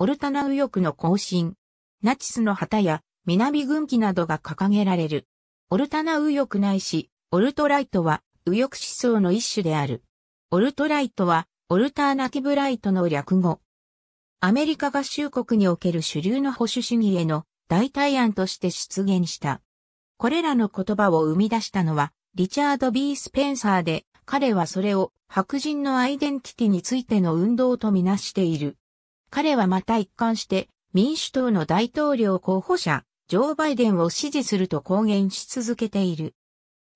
オルタナ右翼の行進、ナチスの旗や南軍旗などが掲げられる。オルタナ右翼ないし、オルトライトは右翼思想の一種である。オルトライトは、オルターナティブライトの略語。アメリカ合衆国における主流の保守主義への代替案として出現した。これらの言葉を生み出したのは、リチャード・ B・ スペンサーで、彼はそれを白人のアイデンティティについての運動とみなしている。彼はまた一貫して民主党の大統領候補者、ジョー・バイデンを支持すると公言し続けている。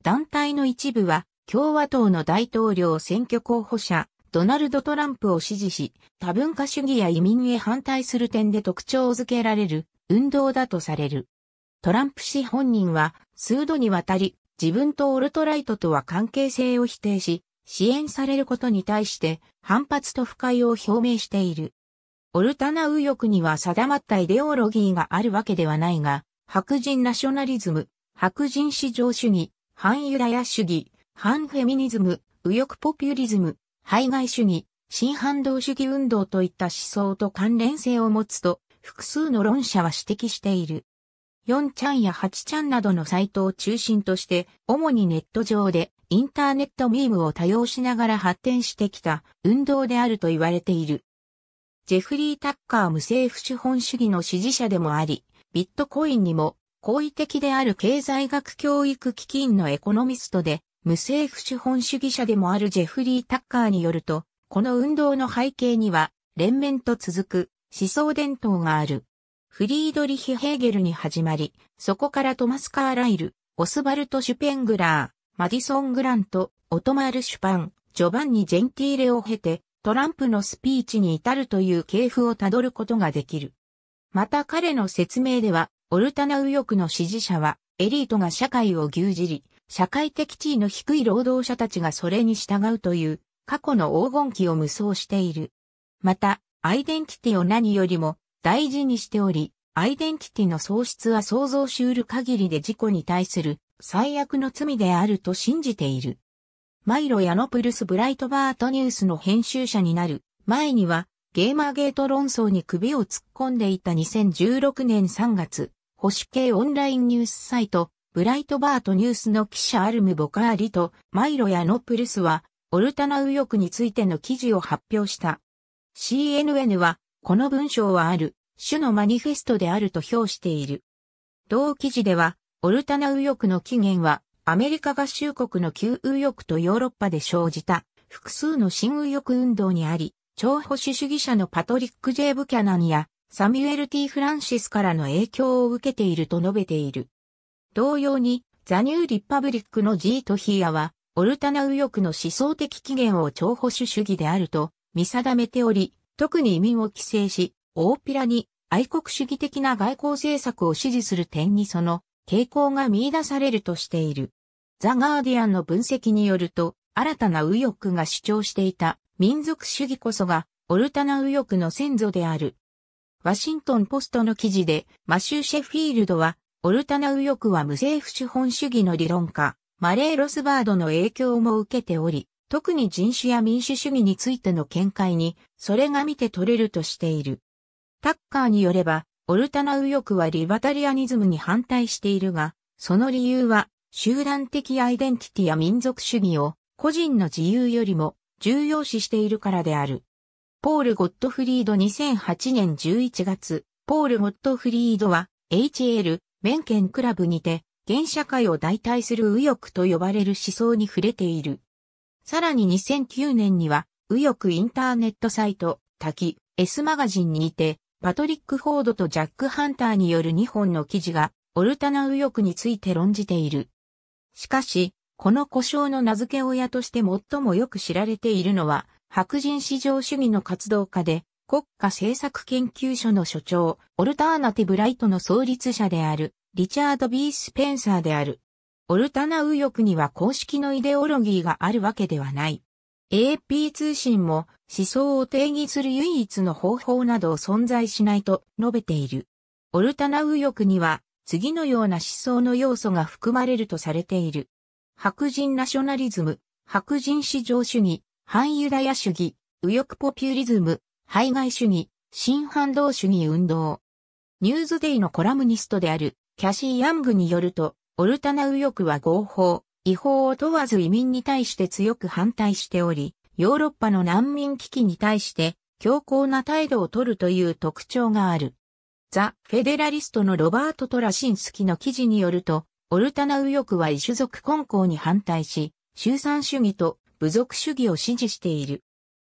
団体の一部は共和党の大統領選挙候補者、ドナルド・トランプを支持し、多文化主義や移民へ反対する点で特徴づけられる運動だとされる。トランプ氏本人は数度にわたり自分とオルトライトとは関係性を否定し、支援されることに対して反発と不快を表明している。オルタナ右翼には定まったイデオロギーがあるわけではないが、白人ナショナリズム、白人至上主義、反ユダヤ主義、反フェミニズム、右翼ポピュリズム、排外主義、新反動主義運動といった思想と関連性を持つと、複数の論者は指摘している。4ちゃんや8ちゃんなどのサイトを中心として、主にネット上でインターネットミームを多用しながら発展してきた運動であると言われている。ジェフリー・タッカー無政府資本主義の支持者でもあり、ビットコインにも好意的である経済学教育基金のエコノミストで、無政府資本主義者でもあるジェフリー・タッカーによると、この運動の背景には、連綿と続く思想伝統がある。フリードリヒ・ヘーゲルに始まり、そこからトマス・カーライル、オスバルト・シュペングラー、マディソン・グラント、オトマール・シュパン、ジョバンニ・ジェンティーレを経て、トランプのスピーチに至るという系譜をたどることができる。また彼の説明では、オルタナ右翼の支持者は、エリートが社会を牛耳り、社会的地位の低い労働者たちがそれに従うという、過去の黄金期を無双している。また、アイデンティティを何よりも大事にしており、アイデンティティの喪失は想像しうる限りで事故に対する最悪の罪であると信じている。マイロ・ヤノプルス・ブライトバートニュースの編集者になる前にはゲーマーゲート論争に首を突っ込んでいた2016年3月、保守系オンラインニュースサイト、ブライトバートニュースの記者アルム・ボカーリとマイロ・ヤノプルスはオルタナ右翼についての記事を発表した。CNN はこの文章はある種のマニフェストであると評している。同記事ではオルタナ右翼の起源はアメリカ合衆国の旧右翼とヨーロッパで生じた複数の新右翼運動にあり、超保守主義者のパトリック・ジェーブキャナンやサミュエル・ T・ フランシスからの影響を受けていると述べている。同様に、ザ・ニュー・リパブリックのジート・ヒーアは、オルタナ右翼の思想的起源を超保守主義であると見定めており、特に移民を規制し、大ピラに愛国主義的な外交政策を支持する点にその傾向が見出されるとしている。ザ・ガーディアンの分析によると、新たな右翼が主張していた民族主義こそが、オルタナ右翼の先祖である。ワシントンポストの記事で、マシュー・シェフィールドは、オルタナ右翼は無政府資本主義の理論家、マレー・ロスバードの影響も受けており、特に人種や民主主義についての見解に、それが見て取れるとしている。タッカーによれば、オルタナ右翼はリバタリアニズムに反対しているが、その理由は、集団的アイデンティティや民族主義を個人の自由よりも重要視しているからである。ポール・ゴットフリード2008年11月、ポール・ゴットフリードは HL メンケンクラブにて、現社会を代替する右翼と呼ばれる思想に触れている。さらに2009年には、右翼インターネットサイト、滝、S マガジンにいて、パトリック・フォードとジャック・ハンターによる2本の記事が、オルタナ右翼について論じている。しかし、この故障の名付け親として最もよく知られているのは、白人至上主義の活動家で、国家政策研究所の所長、オルターナティブ・ライトの創立者である、リチャード・ B・ スペンサーである。オルタナ右翼には公式のイデオロギーがあるわけではない。AP 通信も思想を定義する唯一の方法など存在しないと述べている。オルタナ右翼には次のような思想の要素が含まれるとされている。白人ナショナリズム、白人至上主義、反ユダヤ主義、右翼ポピュリズム、排外主義、新反動主義運動。ニューズデイのコラムニストであるキャシー・ヤングによると、オルタナ右翼は合法、違法を問わず移民に対して強く反対しており、ヨーロッパの難民危機に対して強硬な態度をとるという特徴がある。ザ・フェデラリストのロバート・トラシンスキの記事によると、オルタナ右翼は異種族根校に反対し、集散主義と部族主義を支持している。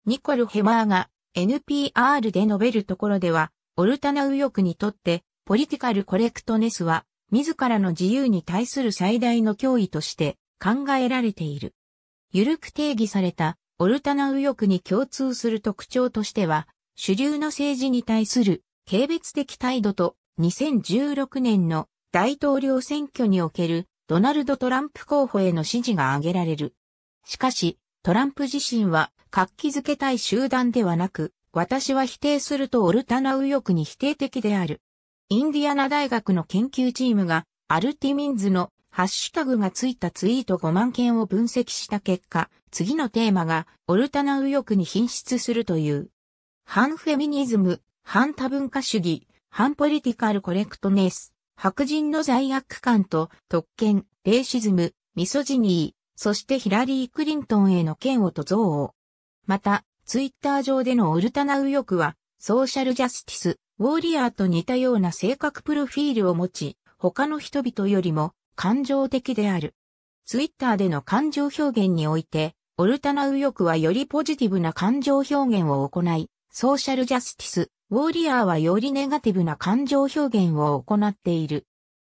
ニコル・ヘマーが NPR で述べるところでは、オルタナ右翼にとって、ポリティカルコレクトネスは、自らの自由に対する最大の脅威として考えられている。ゆるく定義されたオルタナ右翼に共通する特徴としては、主流の政治に対する軽蔑的態度と2016年の大統領選挙におけるドナルド・トランプ候補への支持が挙げられる。しかし、トランプ自身は活気づけたい集団ではなく、私は否定するとオルタナ右翼に否定的である。インディアナ大学の研究チームがアルティミンズのハッシュタグがついたツイート5万件を分析した結果、次のテーマが、オルタナ右翼に品質するという。反フェミニズム、反多文化主義、反ポリティカルコレクトネス、白人の罪悪感と特権、レイシズム、ミソジニー、そしてヒラリー・クリントンへの嫌悪と憎悪。また、ツイッター上でのオルタナ右翼は、ソーシャルジャスティス、ウォーリアーと似たような性格プロフィールを持ち、他の人々よりも感情的である。ツイッターでの感情表現において、オルタナ右翼はよりポジティブな感情表現を行い、ソーシャルジャスティス、ウォーリアーはよりネガティブな感情表現を行っている。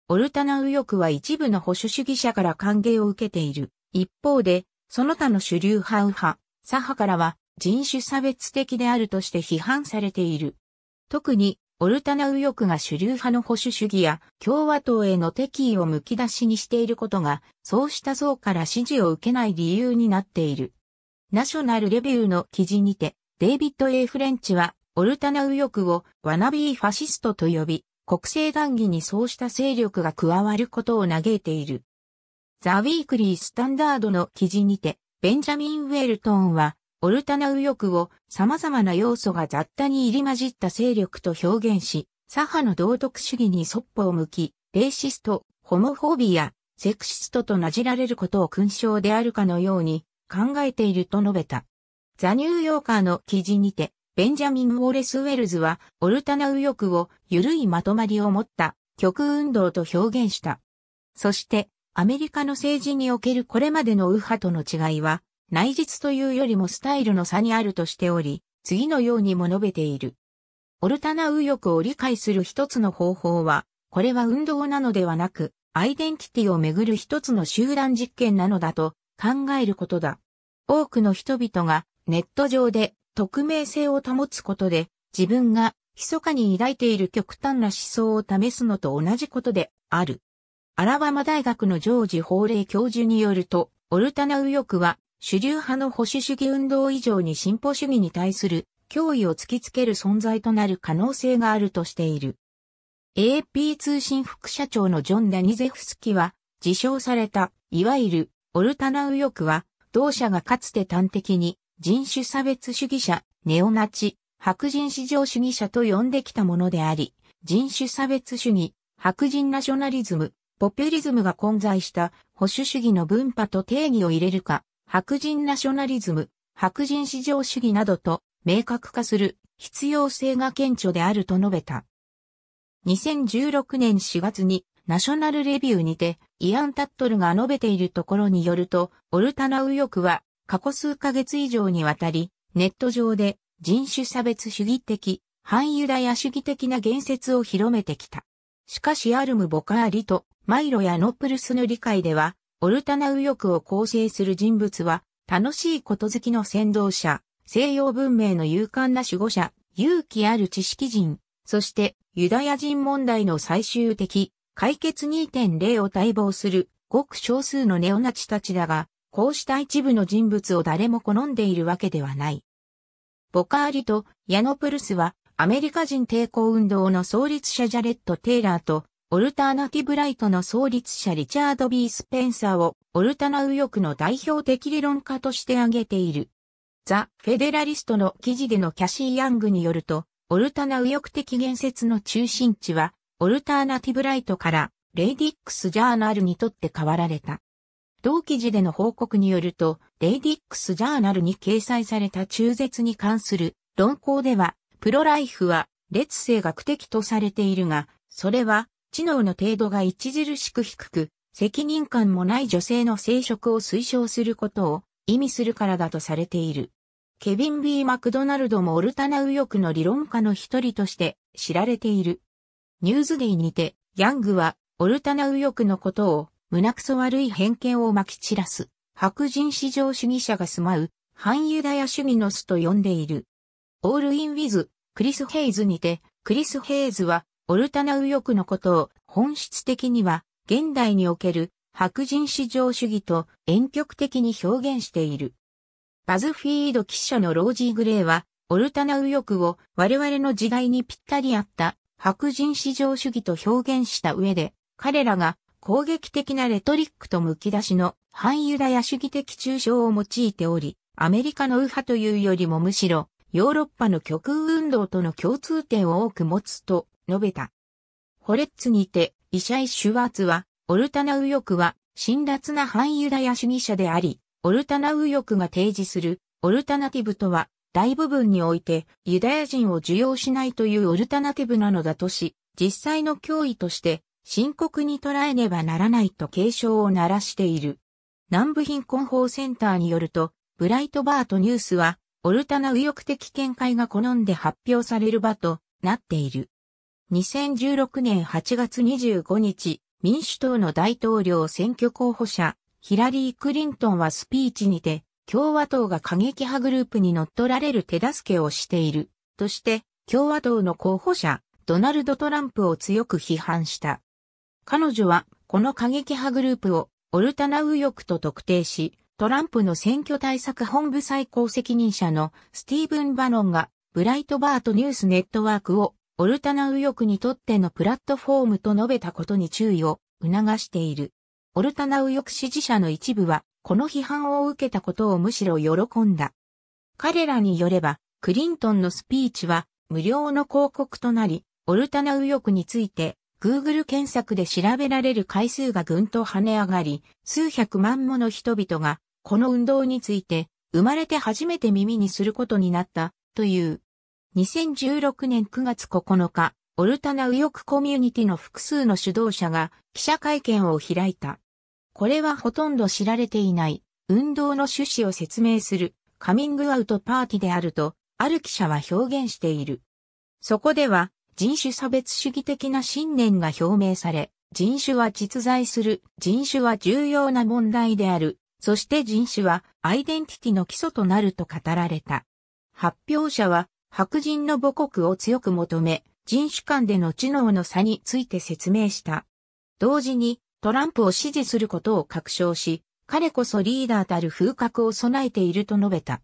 オルタナ右翼は一部の保守主義者から歓迎を受けている。一方で、その他の主流派右派、左派からは人種差別的であるとして批判されている。特にオルタナ右翼が主流派の保守主義や共和党への敵意をむき出しにしていることが、そうした層から支持を受けない理由になっている。ナショナルレビューの記事にて、デイビッド・エイ・フレンチは、オルタナ右翼をワナビーファシストと呼び、国政談義にそうした勢力が加わることを嘆いている。ザ・ウィークリー・スタンダードの記事にて、ベンジャミン・ウェルトンは、オルタナ右翼を様々な要素が雑多に入り混じった勢力と表現し、左派の道徳主義にそっぽを向き、レイシスト、ホモフォービア、セクシストとなじられることを勲章であるかのように考えていると述べた。ザ・ニューヨーカーの記事にて、ベンジャミン・ウォレス・ウェルズは、オルタナ右翼を緩いまとまりを持った極運動と表現した。そして、アメリカの政治におけるこれまでの右派との違いは、内実というよりもスタイルの差にあるとしており、次のようにも述べている。オルタナ右翼を理解する一つの方法は、これは運動なのではなく、アイデンティティをめぐる一つの集団実験なのだと考えることだ。多くの人々がネット上で匿名性を保つことで自分が密かに抱いている極端な思想を試すのと同じことである。アラバマ大学のジョージ法令教授によると、オルタナ右翼は主流派の保守主義運動以上に進歩主義に対する脅威を突きつける存在となる可能性があるとしている。AP 通信副社長のジョン・ダニゼフスキは、自称された、いわゆる、オルタナ右翼は、同社がかつて端的に、人種差別主義者、ネオナチ、白人至上主義者と呼んできたものであり、人種差別主義、白人ナショナリズム、ポピュリズムが混在した保守主義の分派と定義を入れるか、白人ナショナリズム、白人至上主義などと明確化する必要性が顕著であると述べた。2016年4月にナショナルレビューにてイアン・タットルが述べているところによると、オルタナ右翼は過去数ヶ月以上にわたりネット上で人種差別主義的、反ユダヤ主義的な言説を広めてきた。しかしアルム・ボカーリとマイロやノプルスの理解では、オルタナ右翼を構成する人物は、楽しいこと好きの先導者、西洋文明の勇敢な守護者、勇気ある知識人、そしてユダヤ人問題の最終的解決2.0を待望するごく少数のネオナチたちだが、こうした一部の人物を誰も好んでいるわけではない。ボカーリとヤノプルスはアメリカ人抵抗運動の創立者ジャレット・テイラーとオルターナティブライトの創立者リチャード・ B・ スペンサーをオルタナ右翼の代表的理論家として挙げている。ザ・フェデラリストの記事でのキャシー・ヤングによると、オルタナ右翼的言説の中心地は、オルターナティブライトからレイディックス・ジャーナルにとって変わられた。同記事での報告によると、レイディックス・ジャーナルに掲載された中絶に関する論考では、プロライフは列性学的とされているが、それは知能の程度が著しく低く、責任感もない女性の生殖を推奨することを意味するからだとされている。ケビン・ B・ マクドナルドもオルタナ右翼の理論家の一人として知られている。ニューズデイにて、ヤングはオルタナ右翼のことを胸くそ悪い偏見をまき散らす、白人至上主義者が住まう、反ユダヤ主義の巣と呼んでいる。オールインウィズ、クリス・ヘイズにて、クリス・ヘイズはオルタナ右翼のことを本質的には現代における白人至上主義と遠極的に表現している。バズフィード記者のロージー・グレイは、オルタナ右翼を我々の時代にぴったり合った白人至上主義と表現した上で、彼らが攻撃的なレトリックと剥き出しの反ユダヤ主義的抽象を用いており、アメリカの右派というよりもむしろヨーロッパの極右運動との共通点を多く持つと述べた。ホレッツにて、イシャイ・シュワーツは、オルタナ右翼は、辛辣な反ユダヤ主義者であり、オルタナ右翼が提示する、オルタナティブとは、大部分において、ユダヤ人を受容しないというオルタナティブなのだとし、実際の脅威として、深刻に捉えねばならないと警鐘を鳴らしている。南部貧困法センターによると、ブライトバートニュースは、オルタナ右翼的見解が好んで発表される場となっている。2016年8月25日、民主党の大統領選挙候補者、ヒラリー・クリントンはスピーチにて、共和党が過激派グループに乗っ取られる手助けをしている、として、共和党の候補者、ドナルド・トランプを強く批判した。彼女は、この過激派グループを、オルタナ右翼と特定し、トランプの選挙対策本部最高責任者のスティーブン・バノンが、ブライトバートニュースネットワークをオルタナ右翼にとってのプラットフォームと述べたことに注意を促している。オルタナ右翼支持者の一部は、この批判を受けたことをむしろ喜んだ。彼らによれば、クリントンのスピーチは無料の広告となり、オルタナ右翼について Google 検索で調べられる回数がぐんと跳ね上がり、数百万もの人々がこの運動について生まれて初めて耳にすることになったという。2016年9月9日、オルタナ右翼コミュニティの複数の主導者が記者会見を開いた。これはほとんど知られていない運動の趣旨を説明するカミングアウトパーティであると、ある記者は表現している。そこでは人種差別主義的な信念が表明され、人種は実在する、人種は重要な問題である、そして人種はアイデンティティの基礎となると語られた。発表者は白人の母国を強く求め、人種間での知能の差について説明した。同時に、トランプを支持することを確証し、彼こそリーダーたる風格を備えていると述べた。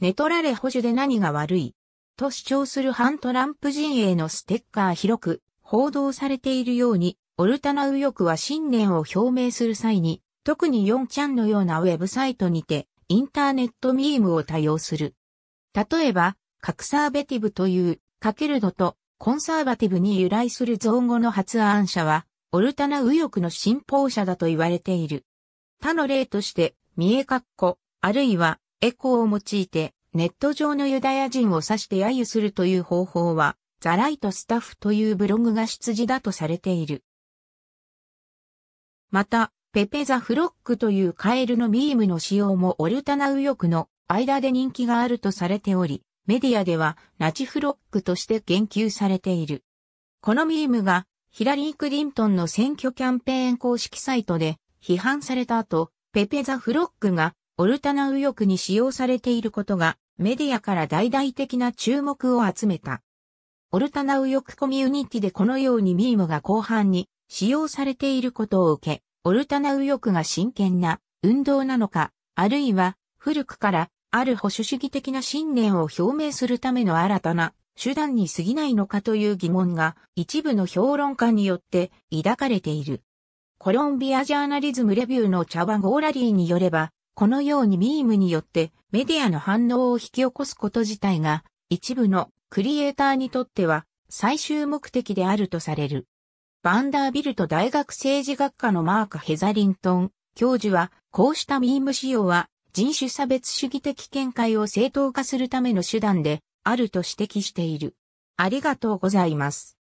寝取られ補助で何が悪いと主張する反トランプ陣営のステッカー広く報道されているように、オルタナ右翼は信念を表明する際に、特に4ちゃんのようなウェブサイトにて、インターネットミームを多用する。例えば、カクサーベティブというかけるのとコンサーバティブに由来する造語の発案者は、オルタナ右翼の信奉者だと言われている。他の例として、見えっこ、あるいはエコーを用いて、ネット上のユダヤ人を指して揶揄するという方法は、ザライトスタッフというブログが出自だとされている。また、ペペザフロックというカエルのミームの使用もオルタナ右翼の間で人気があるとされており、メディアではナチフロックとして言及されている。このミームがヒラリー・クリントンの選挙キャンペーン公式サイトで批判された後、ペペ・ザ・フロックがオルタナ右翼に使用されていることがメディアから大々的な注目を集めた。オルタナ右翼コミュニティでこのようにミームが後半に使用されていることを受け、オルタナ右翼が真剣な運動なのか、あるいは古くからある保守主義的な信念を表明するための新たな手段に過ぎないのかという疑問が一部の評論家によって抱かれている。コロンビアジャーナリズムレビューのチャバゴーラリーによれば、このようにミームによってメディアの反応を引き起こすこと自体が一部のクリエイターにとっては最終目的であるとされる。バンダービルト大学政治学科のマーク・ヘザリントン教授はこうしたミーム仕様は人種差別主義的見解を正当化するための手段であると指摘している。ありがとうございます。